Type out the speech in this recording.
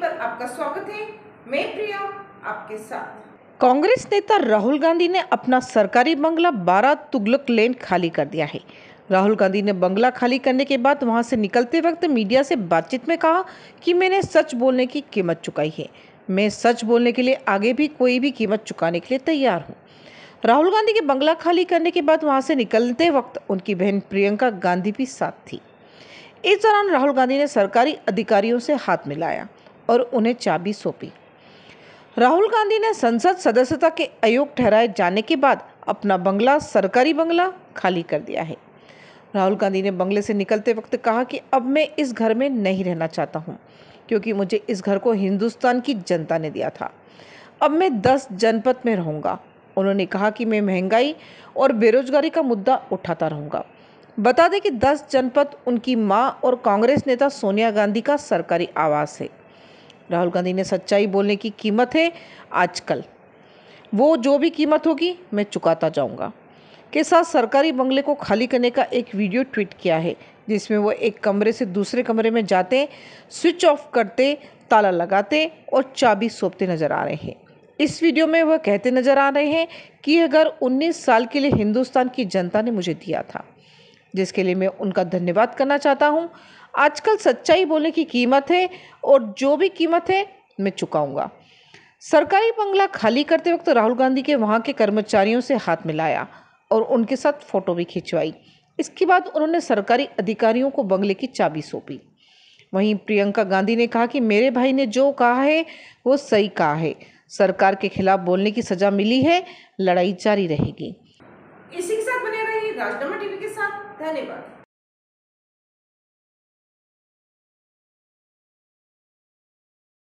पर आपका स्वागत है मैं प्रिया आपके साथ कांग्रेस नेता राहुल गांधी ने अपना सरकारी बंगला बारह तुगलक लेन खाली कर दिया है राहुल गांधी ने बंगला खाली करने के बाद वहां से निकलते वक्त मीडिया से बातचीत में कहा कि मैंने सच बोलने की कीमत चुकाई है मैं सच बोलने के लिए आगे भी कोई भी कीमत चुकाने के लिए तैयार हूं। राहुल गांधी के बंगला खाली करने के बाद वहां से निकलते वक्त उनकी बहन प्रियंका गांधी भी साथ थी इस दौरान राहुल गांधी ने सरकारी अधिकारियों से हाथ मिलाया और उन्हें चाबी सौंपी राहुल गांधी ने संसद सदस्यता के अयोग ठहराए जाने के बाद अपना बंगला सरकारी बंगला खाली कर दिया है राहुल गांधी ने बंगले से निकलते वक्त कहा कि अब मैं इस घर में नहीं रहना चाहता हूँ क्योंकि मुझे इस घर को हिंदुस्तान की जनता ने दिया था अब मैं दस जनपद में रहूंगा उन्होंने कहा कि मैं महंगाई और बेरोजगारी का मुद्दा उठाता रहूंगा बता दें कि दस जनपद उनकी माँ और कांग्रेस नेता सोनिया गांधी का सरकारी आवास है राहुल गांधी ने सच्चाई बोलने की कीमत है आजकल वो जो भी कीमत होगी मैं चुकाता जाऊंगा के साथ सरकारी बंगले को खाली करने का एक वीडियो ट्वीट किया है जिसमें वो एक कमरे से दूसरे कमरे में जाते स्विच ऑफ करते ताला लगाते और चाबी सौंपते नजर आ रहे हैं इस वीडियो में वह कहते नजर आ रहे हैं कि अगर 19 साल के लिए हिंदुस्तान की जनता ने मुझे दिया था जिसके लिए मैं उनका धन्यवाद करना चाहता हूँ आजकल सच्चाई बोलने की कीमत है और जो भी कीमत है मैं चुकाऊंगा सरकारी बंगला खाली करते वक्त राहुल गांधी के वहाँ के कर्मचारियों से हाथ मिलाया और उनके साथ फ़ोटो भी खिंचवाई इसके बाद उन्होंने सरकारी अधिकारियों को बंगले की चाबी सौंपी वहीं प्रियंका गांधी ने कहा कि मेरे भाई ने जो कहा है वो सही कहा है सरकार के खिलाफ बोलने की सजा मिली है लड़ाई जारी रहेगी इसी के साथ बने रहिए राजनामा टीवी के साथ धन्यवाद